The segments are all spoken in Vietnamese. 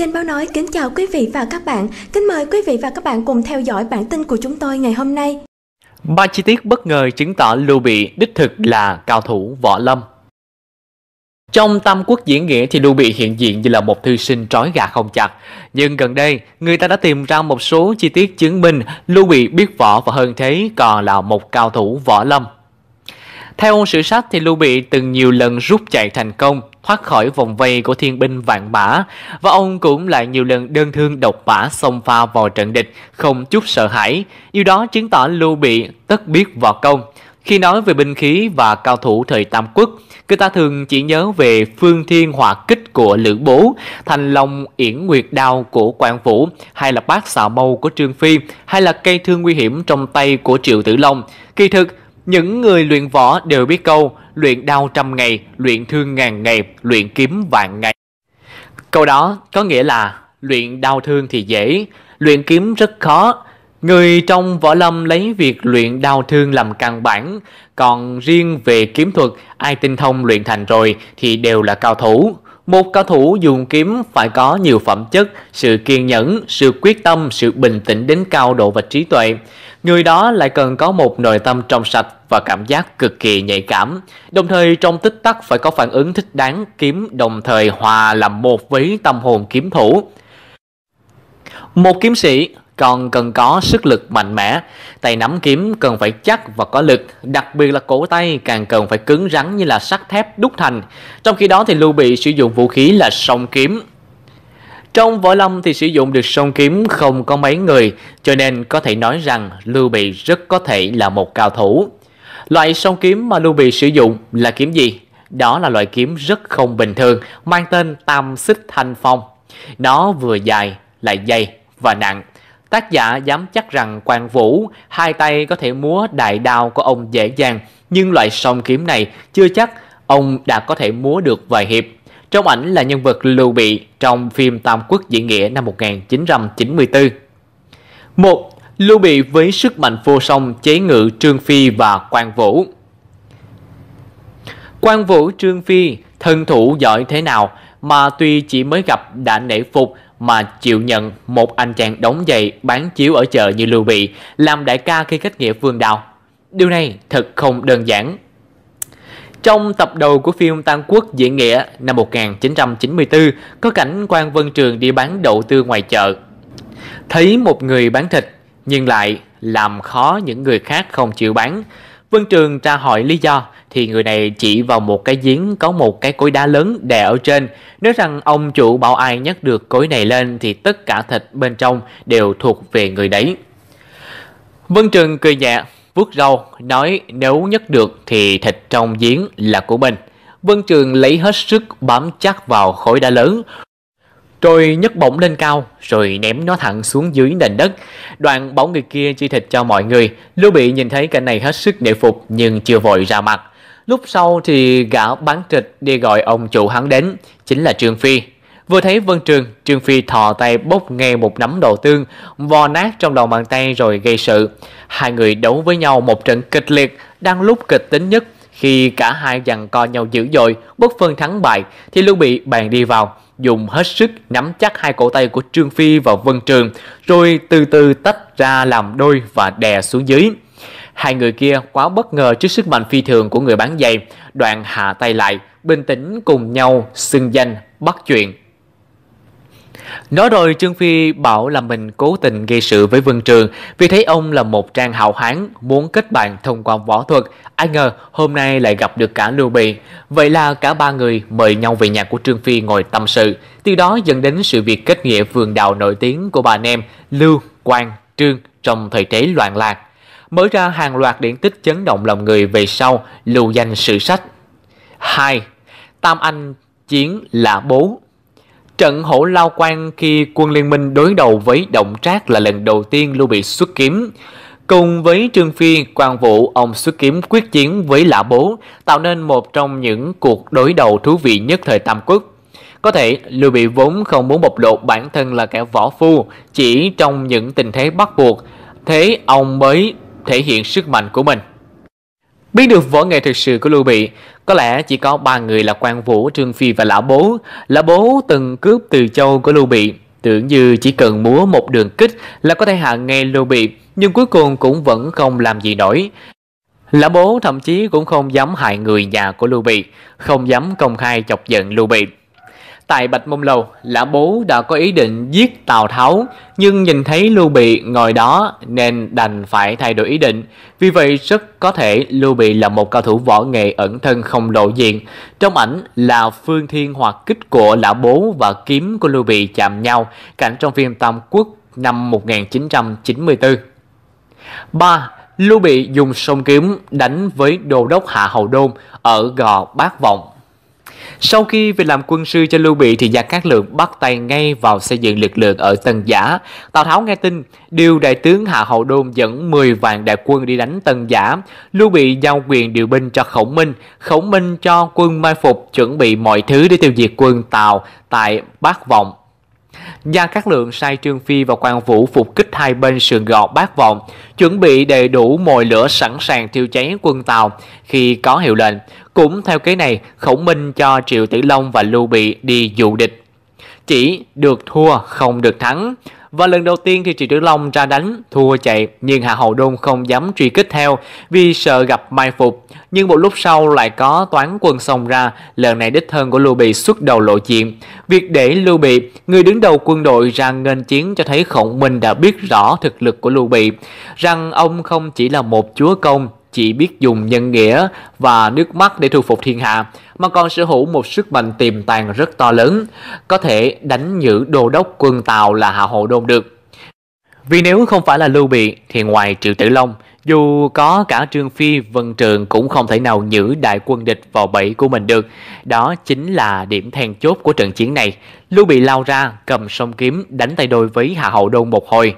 Kênh Báo Nói kính chào quý vị và các bạn. Kính mời quý vị và các bạn cùng theo dõi bản tin của chúng tôi ngày hôm nay. Ba chi tiết bất ngờ chứng tỏ Lưu Bị đích thực là cao thủ võ lâm. Trong Tam Quốc diễn nghĩa thì Lưu Bị hiện diện như là một thư sinh trói gà không chặt. Nhưng gần đây, người ta đã tìm ra một số chi tiết chứng minh Lưu Bị biết võ và hơn thế còn là một cao thủ võ lâm. Theo ông sử sách thì Lưu Bị từng nhiều lần rút chạy thành công, thoát khỏi vòng vây của thiên binh vạn mã, và ông cũng lại nhiều lần đơn thương độc mã xông pha vào trận địch không chút sợ hãi. Điều đó chứng tỏ Lưu Bị tất biết võ công. Khi nói về binh khí và cao thủ thời Tam Quốc, người ta thường chỉ nhớ về phương thiên hỏa kích của Lữ Bố, thành long yển nguyệt đao của Quan Vũ, hay là bát xà mâu của Trương Phi, hay là cây thương nguy hiểm trong tay của Triệu Tử Long. Kỳ thực, những người luyện võ đều biết câu luyện đau trăm ngày, luyện thương ngàn ngày, luyện kiếm vạn ngày. Câu đó có nghĩa là luyện đau thương thì dễ, luyện kiếm rất khó. Người trong võ lâm lấy việc luyện đau thương làm căn bản, còn riêng về kiếm thuật, ai tinh thông luyện thành rồi thì đều là cao thủ. Một cao thủ dùng kiếm phải có nhiều phẩm chất, sự kiên nhẫn, sự quyết tâm, sự bình tĩnh đến cao độ và trí tuệ. Người đó lại cần có một nội tâm trong sạch và cảm giác cực kỳ nhạy cảm, đồng thời trong tích tắc phải có phản ứng thích đáng kiếm đồng thời hòa làm một với tâm hồn kiếm thủ. Một kiếm sĩ còn cần có sức lực mạnh mẽ, tay nắm kiếm cần phải chắc và có lực, đặc biệt là cổ tay càng cần phải cứng rắn như là sắt thép đúc thành. Trong khi đó thì Lưu Bị sử dụng vũ khí là song kiếm, trong võ lâm thì sử dụng được song kiếm không có mấy người, cho nên có thể nói rằng Lưu Bị rất có thể là một cao thủ. Loại song kiếm mà Lưu Bị sử dụng là kiếm gì? Đó là loại kiếm rất không bình thường, mang tên Tam Xích Thanh Phong. Nó vừa dài, lại dày và nặng. Tác giả dám chắc rằng Quang Vũ hai tay có thể múa đại đao của ông dễ dàng, nhưng loại song kiếm này chưa chắc ông đã có thể múa được vài hiệp. Trong ảnh là nhân vật Lưu Bị trong phim Tam Quốc Diễn Nghĩa năm 1994. một Lưu Bị với sức mạnh vô song chế ngự Trương Phi và Quan Vũ. Quan Vũ Trương Phi thân thủ giỏi thế nào mà tuy chỉ mới gặp đã nể phục mà chịu nhận một anh chàng đóng giày bán chiếu ở chợ như Lưu Bị làm đại ca khi kết nghĩa vương đào. Điều này thật không đơn giản trong tập đầu của phim Tam Quốc Diễn Nghĩa năm 1994, có cảnh quan Vân Trường đi bán đậu tương ngoài chợ. Thấy một người bán thịt, nhưng lại làm khó những người khác không chịu bán. Vân Trường tra hỏi lý do thì người này chỉ vào một cái giếng có một cái cối đá lớn đè ở trên. Nói rằng ông chủ bảo ai nhắc được cối này lên thì tất cả thịt bên trong đều thuộc về người đấy. Vân Trường cười nhẹ, vuốt râu, nói nếu nhất được thì thịt trong giếng là của mình. Vân Trường lấy hết sức bám chắc vào khối đá lớn, rồi nhấc bổng lên cao, rồi ném nó thẳng xuống dưới nền đất. Đoạn bóng người kia chia thịt cho mọi người. Lưu Bị nhìn thấy cảnh này hết sức nể phục nhưng chưa vội ra mặt. Lúc sau thì gã bán trịch đi gọi ông chủ hắn đến, chính là Trương Phi. Vừa thấy Vân Trường, Trương Phi thò tay bốc ngay một nắm đồ tương, vò nát trong đầu bàn tay rồi gây sự. Hai người đấu với nhau một trận kịch liệt, đang lúc kịch tính nhất. Khi cả hai giằng co nhau dữ dội, bất phân thắng bại, thì Lưu Bị bèn đi vào, dùng hết sức nắm chắc hai cổ tay của Trương Phi và Vân Trường, rồi từ từ tách ra làm đôi và đè xuống dưới. Hai người kia quá bất ngờ trước sức mạnh phi thường của người bán giày, đoạn hạ tay lại, bình tĩnh cùng nhau xưng danh bắt chuyện Nói rồi Trương Phi bảo là mình cố tình gây sự với Vương Trường vì thấy ông là một trang hào hán muốn kết bạn thông qua võ thuật. Ai ngờ hôm nay lại gặp được cả Lưu Bị. Vậy là cả ba người mời nhau về nhà của Trương Phi ngồi tâm sự. Từ đó dẫn đến sự việc kết nghĩa vườn đào nổi tiếng của bà Nem Lưu, Quang, Trương trong thời thế loạn lạc. Mở ra hàng loạt điển tích chấn động lòng người về sau lưu danh sử sách. 2. Tam Anh chiến là bố Trận hổ lao quan khi quân liên minh đối đầu với Động Trác là lần đầu tiên Lưu Bị xuất kiếm. Cùng với Trương Phi, quan Vũ, ông xuất kiếm quyết chiến với Lã Bố, tạo nên một trong những cuộc đối đầu thú vị nhất thời Tam Quốc. Có thể Lưu Bị vốn không muốn bộc lộ bản thân là kẻ võ phu, chỉ trong những tình thế bắt buộc, thế ông mới thể hiện sức mạnh của mình. Biết được võ nghệ thực sự của Lưu Bị, có lẽ chỉ có ba người là Quan Vũ, Trương Phi và Lão Bố. Lão Bố từng cướp từ châu của Lưu Bị, tưởng như chỉ cần múa một đường kích là có thể hạ ngay Lưu Bị, nhưng cuối cùng cũng vẫn không làm gì nổi. Lão Bố thậm chí cũng không dám hại người nhà của Lưu Bị, không dám công khai chọc giận Lưu Bị. Tại Bạch mông Lầu, Lã Bố đã có ý định giết Tào Tháo, nhưng nhìn thấy Lưu Bị ngồi đó nên đành phải thay đổi ý định. Vì vậy rất có thể Lưu Bị là một cao thủ võ nghệ ẩn thân không lộ diện. Trong ảnh là phương thiên hoặc kích của Lã Bố và kiếm của Lưu Bị chạm nhau, cảnh trong phim Tam Quốc năm 1994. 3. Lưu Bị dùng sông kiếm đánh với đô đốc Hạ Hầu Đôn ở Gò Bát Vọng. Sau khi về làm quân sư cho Lưu Bị thì Gia Cát Lượng bắt tay ngay vào xây dựng lực lượng ở Tân Giả. Tào Tháo nghe tin, điều đại tướng Hạ Hậu Đôn dẫn 10 vạn đại quân đi đánh Tân Giả. Lưu Bị giao quyền điều binh cho Khổng Minh, Khổng Minh cho quân mai phục chuẩn bị mọi thứ để tiêu diệt quân Tào tại Bác Vọng. Gia Cát Lượng sai Trương Phi và Quang Vũ phục kích hai bên sườn gò bát vọng, chuẩn bị đầy đủ mồi lửa sẵn sàng thiêu cháy quân Tàu khi có hiệu lệnh. Cũng theo kế này, Khổng Minh cho Triệu Tử Long và Lưu Bị đi dụ địch. Chỉ được thua không được thắng. Và lần đầu tiên thì Triệu Tử Long ra đánh, thua chạy nhưng Hà Hậu Đôn không dám truy kích theo vì sợ gặp mai phục. Nhưng một lúc sau lại có toán quân xông ra, lần này đích thân của Lưu Bị xuất đầu lộ diện. Việc để Lưu Bị, người đứng đầu quân đội ra nghênh chiến cho thấy Khổng Minh đã biết rõ thực lực của Lưu Bị, rằng ông không chỉ là một chúa công chỉ biết dùng nhân nghĩa và nước mắt để thu phục thiên hạ, mà còn sở hữu một sức mạnh tiềm tàng rất to lớn, có thể đánh nhữ đô đốc quân Tàu là Hạ Hộ Đôn được. Vì nếu không phải là Lưu Bị thì ngoài Triệu Tử Long, dù có cả Trương Phi, Vân Trường cũng không thể nào nhử đại quân địch vào bẫy của mình được. Đó chính là điểm then chốt của trận chiến này. Lưu Bị lao ra, cầm song kiếm đánh tay đôi với Hạ Hậu Đôn một hồi.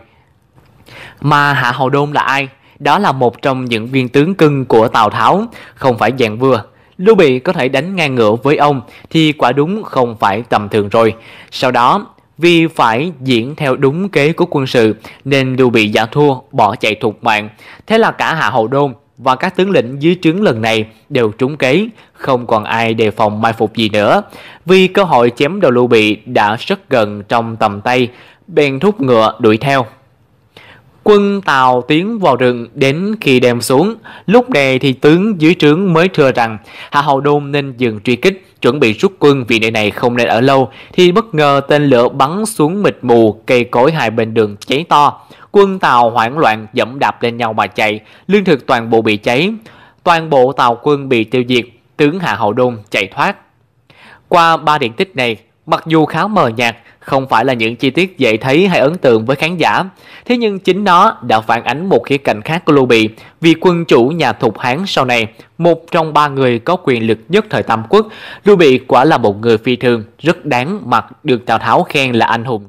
Mà Hạ Hậu Đôn là ai? Đó là một trong những viên tướng cưng của Tào Tháo, không phải dạng vừa. Lưu Bị có thể đánh ngang ngựa với ông thì quả đúng không phải tầm thường rồi. Sau đó, vì phải diễn theo đúng kế của quân sự nên Lưu Bị giả thua, bỏ chạy thục mạng. Thế là cả Hạ Hậu Đôn và các tướng lĩnh dưới trướng lần này đều trúng kế, không còn ai đề phòng mai phục gì nữa. Vì cơ hội chém đầu Lưu Bị đã rất gần trong tầm tay, bèn thúc ngựa đuổi theo. Quân Tàu tiến vào rừng đến khi đêm xuống, lúc này thì tướng dưới trướng mới thừa rằng Hạ Hầu Đôn nên dừng truy kích, chuẩn bị rút quân vì nơi này không nên ở lâu, thì bất ngờ tên lửa bắn xuống mịt mù, cây cối hai bên đường cháy to. Quân Tàu hoảng loạn dẫm đạp lên nhau mà chạy, lương thực toàn bộ bị cháy, toàn bộ tàu quân bị tiêu diệt, tướng Hạ Hầu Đôn chạy thoát. Qua ba điện tích này, Mặc dù khá mờ nhạt, không phải là những chi tiết dễ thấy hay ấn tượng với khán giả, thế nhưng chính nó đã phản ánh một khía cạnh khác của Lưu Bị, vì quân chủ nhà Thục Hán sau này, một trong ba người có quyền lực nhất thời Tam Quốc, Lưu Bị quả là một người phi thường, rất đáng mặt được Tào Tháo khen là anh hùng.